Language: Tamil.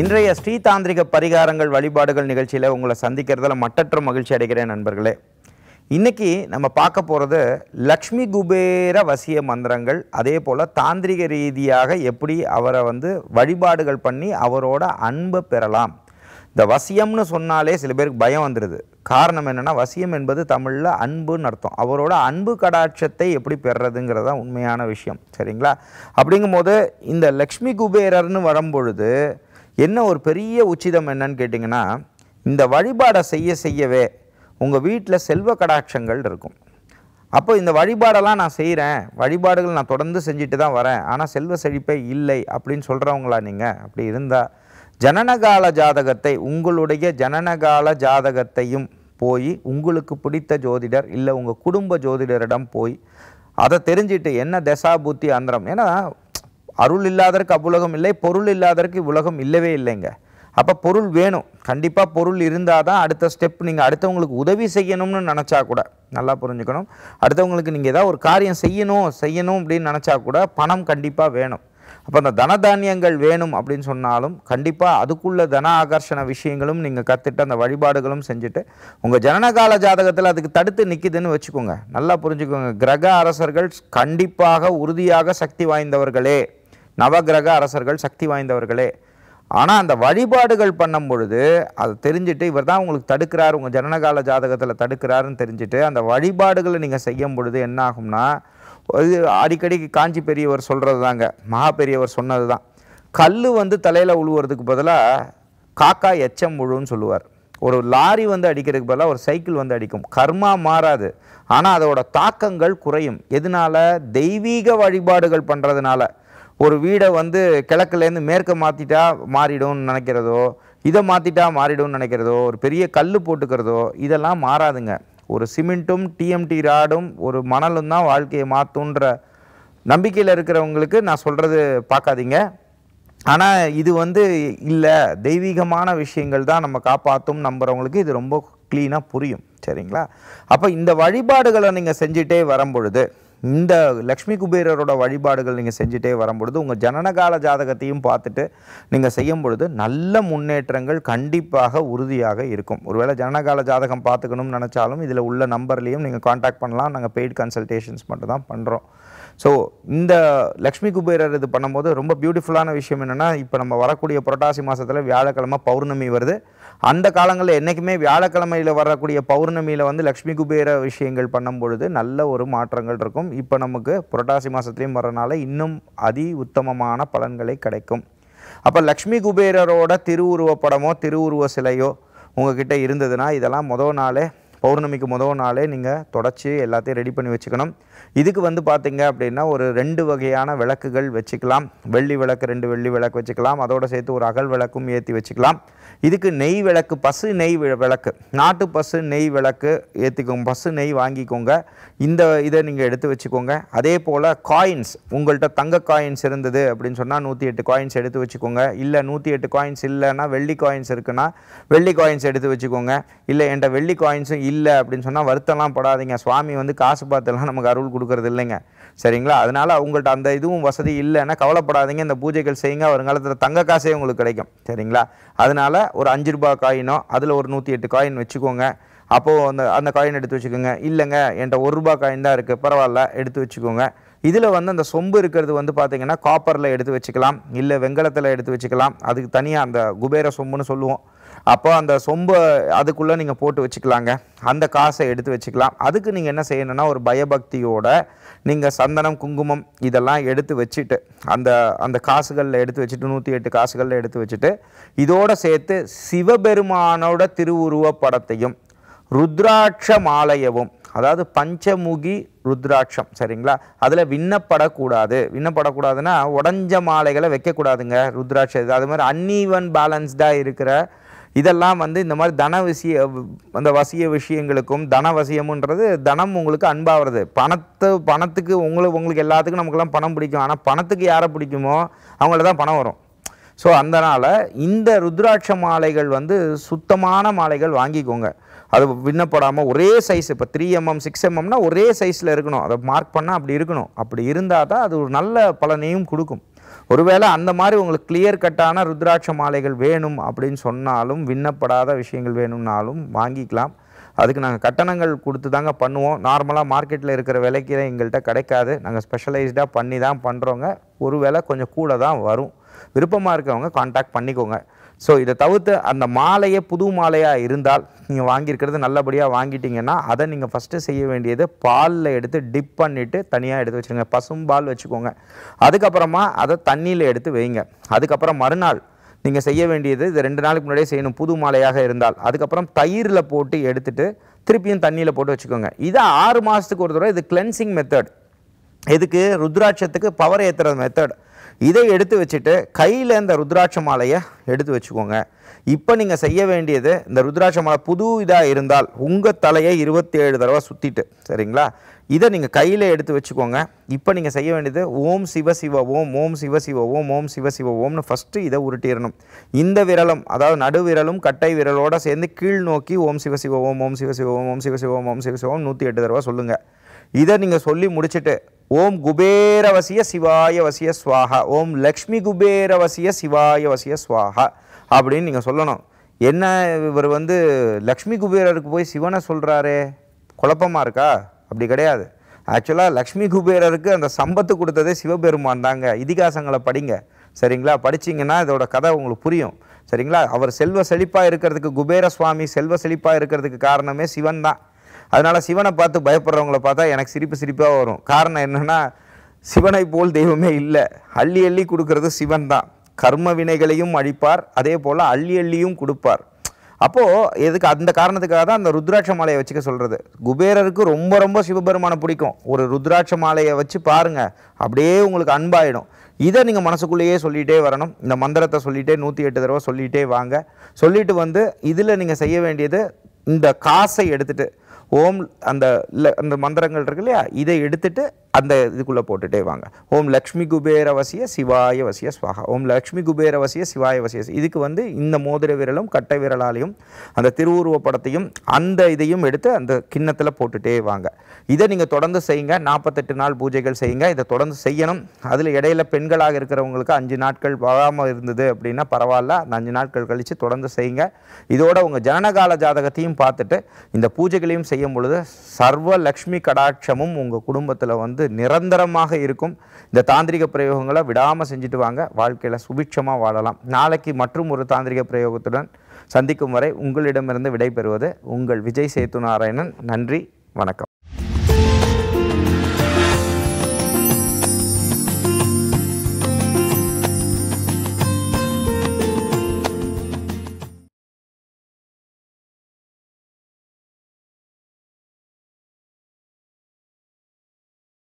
இன்றைய தாந்திரிக பரிகாரங்கள் வழிபாடுகள் நிகழ்ச்சியில் உங்களை சந்திக்கிறதுல மட்டற்ற மகிழ்ச்சி அடைகிறேன் நண்பர்களே இன்றைக்கி நம்ம பார்க்க போகிறது லக்ஷ்மி குபேர வசிய மந்திரங்கள் அதே போல் தாந்திரிக ரீதியாக எப்படி அவரை வந்து வழிபாடுகள் பண்ணி அவரோட அன்பை பெறலாம் இந்த வசியம்னு சொன்னாலே சில பேருக்கு பயம் வந்துடுது காரணம் என்னென்னா வசியம் என்பது தமிழில் அன்புன்னு அர்த்தம் அவரோட அன்பு கடாட்சத்தை எப்படி பெறுறதுங்கிறது தான் உண்மையான விஷயம் சரிங்களா அப்படிங்கும்போது இந்த லக்ஷ்மி குபேரர்னு வரும்பொழுது என்ன ஒரு பெரிய உச்சிதம் என்னன்னு கேட்டிங்கன்னா இந்த வழிபாடை செய்ய செய்யவே உங்கள் வீட்டில் செல்வ கடாட்சங்கள் இருக்கும் அப்போ இந்த வழிபாடெல்லாம் நான் செய்கிறேன் வழிபாடுகள் நான் தொடர்ந்து செஞ்சுட்டு தான் வரேன் ஆனால் செல்வ செழிப்பே இல்லை அப்படின்னு சொல்கிறவங்களா நீங்கள் அப்படி இருந்தால் ஜனனகால ஜாதகத்தை உங்களுடைய ஜனனகால ஜாதகத்தையும் போய் உங்களுக்கு பிடித்த ஜோதிடர் இல்லை உங்கள் குடும்ப ஜோதிடரிடம் போய் அதை தெரிஞ்சுட்டு என்ன தசா புத்தி அந்தரம் ஏன்னா அருள் இல்லாதற்கு அவ்வுலகம் இல்லை பொருள் இல்லாதற்கு உலகம் இல்லவே இல்லைங்க அப்போ பொருள் வேணும் கண்டிப்பாக பொருள் இருந்தால் தான் அடுத்த ஸ்டெப் நீங்கள் அடுத்தவங்களுக்கு உதவி செய்யணும்னு நினச்சா கூட நல்லா புரிஞ்சுக்கணும் அடுத்தவங்களுக்கு நீங்கள் ஏதாவது ஒரு காரியம் செய்யணும் செய்யணும் அப்படின்னு நினச்சா கூட பணம் கண்டிப்பாக வேணும் அப்போ அந்த தனதானியங்கள் வேணும் அப்படின்னு சொன்னாலும் கண்டிப்பாக அதுக்குள்ள தன ஆகர்ஷண விஷயங்களும் நீங்கள் கற்றுட்டு அந்த வழிபாடுகளும் செஞ்சுட்டு உங்கள் ஜனனகால ஜாதகத்தில் அதுக்கு தடுத்து நிற்கிதுன்னு வச்சுக்கோங்க நல்லா புரிஞ்சுக்கோங்க கிரக அரசர்கள் கண்டிப்பாக உறுதியாக சக்தி வாய்ந்தவர்களே நவகிரக அரசர்கள் சக்தி வாய்ந்தவர்களே ஆனால் அந்த வழிபாடுகள் பண்ணும் பொழுது அதை தெரிஞ்சுட்டு இவர் தான் உங்களுக்கு தடுக்கிறார் உங்கள் ஜனனகால ஜாதகத்தில் தடுக்கிறாருன்னு தெரிஞ்சுட்டு அந்த வழிபாடுகளை நீங்கள் செய்யும் பொழுது என்ன ஆகும்னா இது அடிக்கடி காஞ்சி பெரியவர் சொல்கிறது தாங்க மகா பெரியவர் சொன்னது தான் கல் வந்து தலையில் உழுவுறதுக்கு பதிலாக காக்கா எச்சம் உழுன்னு சொல்லுவார் ஒரு லாரி வந்து அடிக்கிறதுக்கு பதிலாக ஒரு சைக்கிள் வந்து அடிக்கும் கர்மா மாறாது ஆனால் அதோட தாக்கங்கள் குறையும் எதனால் தெய்வீக வழிபாடுகள் பண்ணுறதுனால ஒரு வீடை வந்து கிழக்குலேருந்து மேற்க மாற்றிட்டா மாறிடும்னு நினைக்கிறதோ இதை மாற்றிட்டா மாறிடும்னு நினைக்கிறதோ ஒரு பெரிய கல் போட்டுக்கிறதோ இதெல்லாம் மாறாதுங்க ஒரு சிமெண்ட்டும் டிஎம்டி ராடும் ஒரு மணலும் தான் வாழ்க்கையை மாற்றுன்ற நம்பிக்கையில் இருக்கிறவங்களுக்கு நான் சொல்கிறது பார்க்காதீங்க ஆனால் இது வந்து இல்லை தெய்வீகமான விஷயங்கள் தான் நம்ம காப்பாற்றும் நம்புகிறவங்களுக்கு இது ரொம்ப க்ளீனாக புரியும் சரிங்களா அப்போ இந்த வழிபாடுகளை நீங்கள் செஞ்சுட்டே வரும்பொழுது இந்த லக்ஷ்மி குபேரரோட வழிபாடுகள் நீங்கள் செஞ்சுட்டே வரும்பொழுது உங்கள் ஜனனகால ஜாதகத்தையும் பார்த்துட்டு நீங்கள் செய்யும் பொழுது நல்ல முன்னேற்றங்கள் கண்டிப்பாக உறுதியாக இருக்கும் ஒருவேளை ஜனனகால ஜாதகம் பார்த்துக்கணும்னு நினச்சாலும் இதில் உள்ள நம்பர்லேயும் நீங்கள் காண்டாக்ட் பண்ணலாம் நாங்கள் பெய்ட் கன்சல்டேஷன்ஸ் மட்டும் தான் பண்ணுறோம் ஸோ இந்த லக்ஷ்மி குபேரர் இது பண்ணும்போது ரொம்ப பியூட்டிஃபுல்லான விஷயம் என்னென்னா இப்போ நம்ம வரக்கூடிய புரட்டாசி மாதத்தில் வியாழக்கிழமை பௌர்ணமி வருது அந்த காலங்களில் என்றைக்குமே வியாழக்கிழமையில் வரக்கூடிய பௌர்ணமியில் வந்து லக்ஷ்மி குபேர விஷயங்கள் பண்ணும்பொழுது நல்ல ஒரு மாற்றங்கள் இருக்கும் இப்போ நமக்கு புரட்டாசி மாதத்துலேயும் வரனால இன்னும் அதி உத்தமமான பலன்களை கிடைக்கும் அப்போ லக்ஷ்மி குபேரரோட திருவுருவ படமோ திருவுருவ சிலையோ உங்ககிட்ட இருந்ததுன்னா இதெல்லாம் முதல் நாளே பௌர்ணமிக்கு முதல் நாளே நீங்கள் தொடச்சி எல்லாத்தையும் ரெடி பண்ணி வச்சுக்கணும் இதுக்கு வந்து பார்த்திங்க அப்படின்னா ஒரு ரெண்டு வகையான விளக்குகள் வச்சுக்கலாம் வெள்ளி விளக்கு ரெண்டு வெள்ளி விளக்கு வச்சுக்கலாம் அதோடு சேர்த்து ஒரு அகல் விளக்கும் ஏற்றி வச்சுக்கலாம் இதுக்கு நெய் விளக்கு பசு நெய் விளக்கு நாட்டு பசு நெய் விளக்கு ஏற்றிக்கோங்க பசு நெய் வாங்கிக்கோங்க இந்த இதை நீங்கள் எடுத்து வச்சுக்கோங்க அதே போல் காயின்ஸ் உங்கள்கிட்ட தங்க காயின்ஸ் இருந்தது அப்படின்னு சொன்னால் நூற்றி எட்டு காயின்ஸ் எடுத்து வச்சுக்கோங்க இல்லை நூற்றி எட்டு காயின்ஸ் இல்லைன்னா வெள்ளி காயின்ஸ் இருக்குன்னா வெள்ளி காயின்ஸ் எடுத்து வச்சுக்கோங்க இல்லை என்கிட்ட வெள்ளி காயின்ஸும் இல்லை இல்லை அப்படின்னு சொன்னால் வருத்தம்லாம் படாதீங்க சுவாமி வந்து காசு பார்த்தெல்லாம் நமக்கு அருள் கொடுக்கறது இல்லைங்க சரிங்களா அதனால் அவங்கள்ட்ட அந்த இதுவும் வசதி இல்லைன்னா கவலைப்படாதீங்க இந்த பூஜைகள் செய்யுங்க வருங்காலத்தில் தங்க காசே உங்களுக்கு கிடைக்கும் சரிங்களா அதனால் ஒரு அஞ்சு ரூபா காயினோ அதில் ஒரு நூற்றி எட்டு காயின் வச்சுக்கோங்க அப்போது அந்த அந்த காயின் எடுத்து வச்சுக்கோங்க இல்லைங்க என்கிட்ட ஒரு ரூபா காயின் தான் இருக்குது பரவாயில்ல எடுத்து வச்சுக்கோங்க இதில் வந்து அந்த சொம்பு இருக்கிறது வந்து பார்த்திங்கன்னா காப்பரில் எடுத்து வச்சுக்கலாம் இல்லை வெங்கலத்தில் எடுத்து வச்சுக்கலாம் அதுக்கு தனியாக அந்த குபேர சொம்புன்னு சொல்லுவோம் அப்போ அந்த சொம்பு அதுக்குள்ளே நீங்கள் போட்டு வச்சுக்கலாங்க அந்த காசை எடுத்து வச்சுக்கலாம் அதுக்கு நீங்கள் என்ன செய்யணும்னா ஒரு பயபக்தியோட நீங்கள் சந்தனம் குங்குமம் இதெல்லாம் எடுத்து வச்சுட்டு அந்த அந்த காசுகளில் எடுத்து வச்சுட்டு நூற்றி எட்டு காசுகளில் எடுத்து வச்சுட்டு இதோடு சேர்த்து சிவபெருமானோட திருவுருவ படத்தையும் ருத்ராட்ச மாலையவும் அதாவது பஞ்சமுகி ருத்ராட்சம் சரிங்களா அதில் விண்ணப்படக்கூடாது விண்ணப்படக்கூடாதுன்னா உடஞ்ச மாலைகளை வைக்கக்கூடாதுங்க ருத்ராட்சம் இது அது மாதிரி அன்ஈவன் பேலன்ஸ்டாக இருக்கிற இதெல்லாம் வந்து இந்த மாதிரி தன விஷய அந்த வசிய விஷயங்களுக்கும் தன வசியமுன்றது தனம் உங்களுக்கு அன்பாகிறது பணத்தை பணத்துக்கு உங்களுக்கு உங்களுக்கு எல்லாத்துக்கும் நமக்குலாம் பணம் பிடிக்கும் ஆனால் பணத்துக்கு யாரை பிடிக்குமோ அவங்கள தான் பணம் வரும் ஸோ அதனால் இந்த ருத்ராட்ச மாலைகள் வந்து சுத்தமான மாலைகள் வாங்கிக்கோங்க அது விண்ணப்படாமல் ஒரே சைஸ் இப்போ த்ரீ எம்எம் சிக்ஸ் எம்எம்னா ஒரே சைஸில் இருக்கணும் அதை மார்க் பண்ணால் அப்படி இருக்கணும் அப்படி இருந்தால் தான் அது ஒரு நல்ல பலனையும் கொடுக்கும் ஒருவேளை அந்த மாதிரி உங்களுக்கு கிளியர் கட்டான ருத்ராட்ச மாலைகள் வேணும் அப்படின்னு சொன்னாலும் விண்ணப்படாத விஷயங்கள் வேணும்னாலும் வாங்கிக்கலாம் அதுக்கு நாங்கள் கட்டணங்கள் கொடுத்து தாங்க பண்ணுவோம் நார்மலாக மார்க்கெட்டில் இருக்கிற விலைக்கு தான் எங்கள்கிட்ட கிடைக்காது நாங்கள் ஸ்பெஷலைஸ்டாக பண்ணி தான் பண்ணுறோங்க ஒரு வேளை கொஞ்சம் கூட தான் வரும் விருப்பமாக இருக்கவங்க காண்டாக்ட் பண்ணிக்கோங்க ஸோ இதை தவிர்த்து அந்த மாலையே புது மாலையாக இருந்தால் நீங்கள் வாங்கியிருக்கிறது நல்லபடியாக வாங்கிட்டீங்கன்னா அதை நீங்கள் ஃபஸ்ட்டு செய்ய வேண்டியது பாலில் எடுத்து டிப் பண்ணிவிட்டு தனியாக எடுத்து வச்சுருங்க பால் வச்சுக்கோங்க அதுக்கப்புறமா அதை தண்ணியில் எடுத்து வைங்க அதுக்கப்புறம் மறுநாள் நீங்கள் செய்ய வேண்டியது இது ரெண்டு நாளுக்கு முன்னாடியே செய்யணும் புது மாலையாக இருந்தால் அதுக்கப்புறம் தயிரில் போட்டு எடுத்துகிட்டு திருப்பியும் தண்ணியில் போட்டு வச்சுக்கோங்க இதை ஆறு மாதத்துக்கு ஒரு தடவை இது கிளென்சிங் மெத்தட் எதுக்கு ருத்ராட்சத்துக்கு பவர் ஏற்றுற மெத்தட் இதை எடுத்து வச்சுட்டு கையில் இந்த ருத்ராட்ச மாலையை எடுத்து வச்சுக்கோங்க இப்போ நீங்கள் செய்ய வேண்டியது இந்த ருத்ராட்ச மாலை புது இதாக இருந்தால் உங்கள் தலையை இருபத்தி ஏழு தடவை சுற்றிட்டு சரிங்களா இதை நீங்கள் கையில் எடுத்து வச்சுக்கோங்க இப்போ நீங்கள் செய்ய வேண்டியது ஓம் சிவ சிவ ஓம் ஓம் சிவ சிவ ஓம் ஓம் சிவ சிவ ஓம்னு ஃபஸ்ட்டு இதை உருட்டிடணும் இந்த விரலும் அதாவது நடு விரலும் கட்டை விரலோடு சேர்ந்து கீழ் நோக்கி ஓம் சிவ சிவ ஓம் ஓம் சிவ சிவ ஓம் ஓம் சிவ சிவம் ஓம் ஓம் சிவ சிவம் ஓம் நூற்றி எட்டு தடவை சொல்லுங்கள் இதை நீங்கள் சொல்லி முடிச்சுட்டு ஓம் குபேரவசிய சிவாய வசிய சுவாகா ஓம் லக்ஷ்மி குபேரவசிய சிவாய வசிய சுவாகா அப்படின்னு நீங்கள் சொல்லணும் என்ன இவர் வந்து லக்ஷ்மி குபேரருக்கு போய் சிவனை சொல்கிறாரே குழப்பமாக இருக்கா அப்படி கிடையாது ஆக்சுவலாக லக்ஷ்மி குபேரருக்கு அந்த சம்பத்து கொடுத்ததே சிவபெருமான் தாங்க இதிகாசங்களை படிங்க சரிங்களா படிச்சிங்கன்னா இதோட கதை உங்களுக்கு புரியும் சரிங்களா அவர் செல்வ செழிப்பாக இருக்கிறதுக்கு குபேர சுவாமி செல்வ செழிப்பாக இருக்கிறதுக்கு காரணமே சிவன் தான் அதனால் சிவனை பார்த்து பயப்படுறவங்கள பார்த்தா எனக்கு சிரிப்பு சிரிப்பாக வரும் காரணம் என்னென்னா சிவனை போல் தெய்வமே இல்லை அள்ளி அள்ளி கொடுக்கறது சிவன் தான் கர்ம வினைகளையும் அழிப்பார் அதே போல் அள்ளி அள்ளியும் கொடுப்பார் அப்போது எதுக்கு அந்த காரணத்துக்காக தான் அந்த ருத்ராட்ச மாலையை வச்சுக்க சொல்கிறது குபேரருக்கு ரொம்ப ரொம்ப சிவபெருமானை பிடிக்கும் ஒரு ருத்ராட்ச மாலையை வச்சு பாருங்கள் அப்படியே உங்களுக்கு அன்பாயிடும் இதை நீங்கள் மனசுக்குள்ளேயே சொல்லிகிட்டே வரணும் இந்த மந்திரத்தை சொல்லிகிட்டே நூற்றி எட்டு தடவை சொல்லிகிட்டே வாங்க சொல்லிட்டு வந்து இதில் நீங்கள் செய்ய வேண்டியது இந்த காசை எடுத்துகிட்டு ஓம் அந்த அந்த மந்திரங்கள் இருக்கு இல்லையா இதை எடுத்துட்டு அந்த இதுக்குள்ளே போட்டுட்டே வாங்க ஓம் லக்ஷ்மி குபேர வசிய சிவாய வசிய ஸ்வாகா ஓம் லக்ஷ்மி குபேர வசிய சிவாய வசிய இதுக்கு வந்து இந்த மோதிர விரலும் கட்டை விரலாலையும் அந்த திருவுருவ படத்தையும் அந்த இதையும் எடுத்து அந்த கிண்ணத்தில் போட்டுட்டே வாங்க இதை நீங்கள் தொடர்ந்து செய்யுங்க நாற்பத்தெட்டு நாள் பூஜைகள் செய்யுங்க இதை தொடர்ந்து செய்யணும் அதில் இடையில பெண்களாக இருக்கிறவங்களுக்கு அஞ்சு நாட்கள் வராமல் இருந்தது அப்படின்னா பரவாயில்ல அந்த அஞ்சு நாட்கள் கழித்து தொடர்ந்து செய்யுங்க இதோட உங்கள் ஜனனகால ஜாதகத்தையும் பார்த்துட்டு இந்த பூஜைகளையும் செய்ய செய்யும் பொழுது சர்வ லக்ஷ்மி கடாட்சமும் உங்கள் குடும்பத்தில் வந்து நிரந்தரமாக இருக்கும் இந்த தாந்திரிக பிரயோகங்களை விடாமல் செஞ்சுட்டு வாங்க வாழ்க்கையில் சுபிட்சமாக வாழலாம் நாளைக்கு மற்றும் ஒரு தாந்திரிக பிரயோகத்துடன் சந்திக்கும் வரை உங்களிடமிருந்து விடைபெறுவது உங்கள் விஜய் சேத்து நாராயணன் நன்றி வணக்கம்